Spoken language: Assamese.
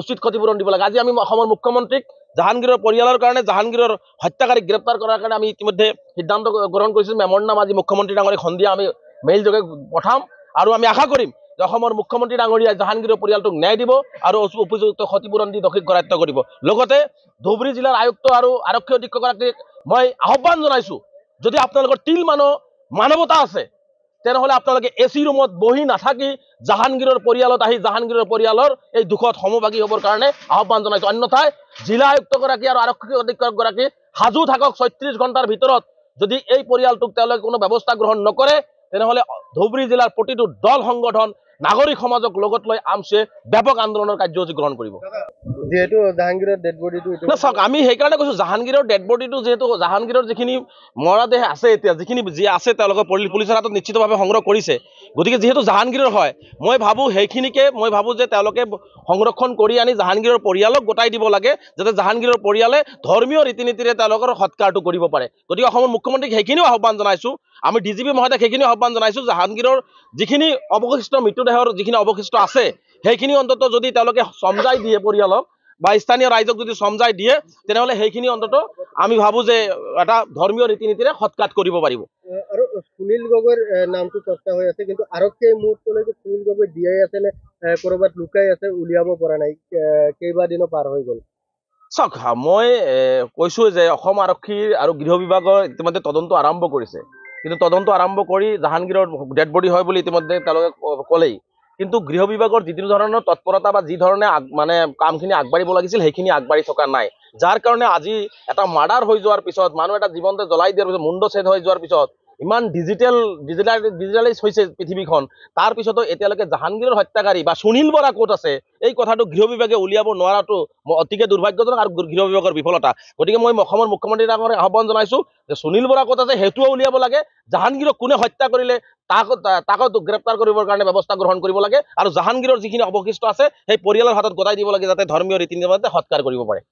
উচিত ক্ষতিপূৰণ দিব লাগে আজি আমি অসমৰ মুখ্যমন্ত্ৰীক জাহাংগীৰৰ পৰিয়ালৰ কাৰণে জাহাংগীৰৰ হত্যাকাৰীক গ্ৰেপ্তাৰ কৰাৰ কাৰণে আমি ইতিমধ্যে সিদ্ধান্ত গ্ৰহণ কৰিছোঁ মেমৰ নাম আজি মুখ্যমন্ত্ৰী ডাঙৰীয়া সন্ধিয়া আমি মেইল যোগে পঠাম আৰু আমি আশা কৰিম যে অসমৰ মুখ্যমন্ত্ৰী ডাঙৰীয়াই জাহাংগীৰৰ পৰিয়ালটোক ন্যায় দিব আৰু উপযুক্ত ক্ষতিপূৰণ দি দোষীক গৰাত্য কৰিব লগতে ধুবুৰী জিলাৰ আয়ুক্ত আৰু আৰক্ষী অধীক্ষকগৰাকীক মই আহ্বান জনাইছোঁ যদি আপোনালোকৰ তিল মানুহ মানৱতা আছে তেনেহ'লে আপোনালোকে এ চি ৰুমত বহি নাথাকি জাহাংগীৰৰ পৰিয়ালত আহি জাহাংগীৰৰ পৰিয়ালৰ এই দুখত সমভাগী হ'বৰ কাৰণে আহ্বান জনাইছোঁ অন্যথায় জিলা আয়ুক্তগৰাকী আৰু আৰক্ষী অধীক্ষকগৰাকী সাজু থাকক ছয়ত্ৰিছ ঘণ্টাৰ ভিতৰত যদি এই পৰিয়ালটোক তেওঁলোকে কোনো ব্যৱস্থা গ্ৰহণ নকৰে তেনেহ'লে ধুবুৰী জিলাৰ প্ৰতিটো দল সংগঠন নাগৰিক সমাজক লগত লৈ আমসে ব্যাপক আন্দোলনৰ কাৰ্যসূচী গ্ৰহণ কৰিব যিহেতু জাহাঙ্গীৰেৰ ডেড বডিটো চাওক আমি সেইকাৰণে কৈছোঁ জাহাঙ্গীৰেৰ ডেড বডিটো যিহেতু জাহাঙ্গীৰেৰ যিখিনি মৰদেহ আছে এতিয়া যিখিনি যি আছে তেওঁলোকে পুলিচৰ হাতত নিশ্চিতভাৱে সংগ্ৰহ কৰিছে গতিকে যিহেতু জাহাঙ্গীৰেৰ হয় মই ভাবোঁ সেইখিনিকে মই ভাবোঁ যে তেওঁলোকে সংৰক্ষণ কৰি আনি জাহাঙ্গীৰেৰ পৰিয়ালক গোটাই দিব লাগে যাতে পৰিয়ালে ধৰ্মীয় ৰীতি নীতিৰে তেওঁলোকৰ সৎকাৰটো কৰিব পাৰে গতিকে অসমৰ মুখ্যমন্ত্ৰীক সেইখিনিও আহ্বান জনাইছোঁ আমি ডি জি পি মহোদয় সেইখিনিও আহ্বান জনাইছোঁ জাহাঙ্গীরের যিখিনি অৱশিষ্ট মৃত্যুদেহ মৃতদেহৰ যিখিনি অৱশিষ্ট আছে সেইখিনি অন্তত যদি তেওঁলোকে চমজাই দিয়ে পৰিয়ালক বা স্থানীয় ৰাইজক যদি চমজাই দিয়ে তেনেহ'লে সেইখিনি অন্তত আমি ভাবোঁ যে এটা ধৰ্মীয় ৰীতি নীতিৰে সৎকাৰ কৰিব পাৰিব আৰু সুনীল গগৈৰ নামটো চৰ্চা হৈ আছে কিন্তু আৰক্ষীয়ে মুহূৰ্তলৈকে সুনীল গগৈ দিয়াই আছে নে ক'ৰবাত লুকাই আছে উলিয়াব পৰা নাই কেইবাদিনো পাৰ হৈ গ'ল চাওক মই কৈছোঁ যে অসম আৰক্ষীৰ আৰু গৃহ বিভাগৰ ইতিমধ্যে তদন্ত আৰম্ভ কৰিছে কিন্তু তদন্ত আৰম্ভ কৰি জাহাংগীৰৰ ডেড বডি হয় বুলি ইতিমধ্যে তেওঁলোকে ক'লেই কিন্তু গৃহ বিভাগৰ যিটো ধৰণৰ তৎপৰতা বা যি যিধৰণে মানে কামখিনি আগবাঢ়িব লাগিছিল সেইখিনি আগবাঢ়ি থকা নাই যাৰ কাৰণে আজি এটা মাৰ্ডাৰ হৈ যোৱাৰ পিছত মানুহ এটা জীৱন্ত জ্বলাই দিয়াৰ পিছত মুণ্ড চেদ হৈ যোৱাৰ পিছত ইমান ডিজিটেল ডিজিটাল ডিজিটেলাইজ হৈছে পৃথিৱীখন তাৰপিছতো এতিয়ালৈকে জাহাংগীৰৰ হত্যাকাৰী বা সুনীল বৰা ক'ত আছে এই কথাটো গৃহ বিভাগে উলিয়াব নোৱাৰাটো অতিকে দুৰ্ভাগ্যজনক আৰু গৃহ বিভাগৰ বিফলতা গতিকে মই অসমৰ মুখ্যমন্ত্ৰী ডাঙৰ আহ্বান জনাইছোঁ যে সুনীল বৰা ক'ত আছে সেইটোও উলিয়াব লাগে জাহাংগীৰক কোনে হত্যা কৰিলে তাক তাকতো গ্ৰেপ্তাৰ কৰিবৰ কাৰণে ব্যৱস্থা গ্ৰহণ কৰিব লাগে আৰু জাহাংগীৰৰ যিখিনি অৱশিষ্ট আছে সেই পৰিয়ালৰ হাতত গোটাই দিব লাগে যাতে ধৰ্মীয় ৰীতি নীতিৰ মাজতে সৎকাৰ কৰিব পাৰে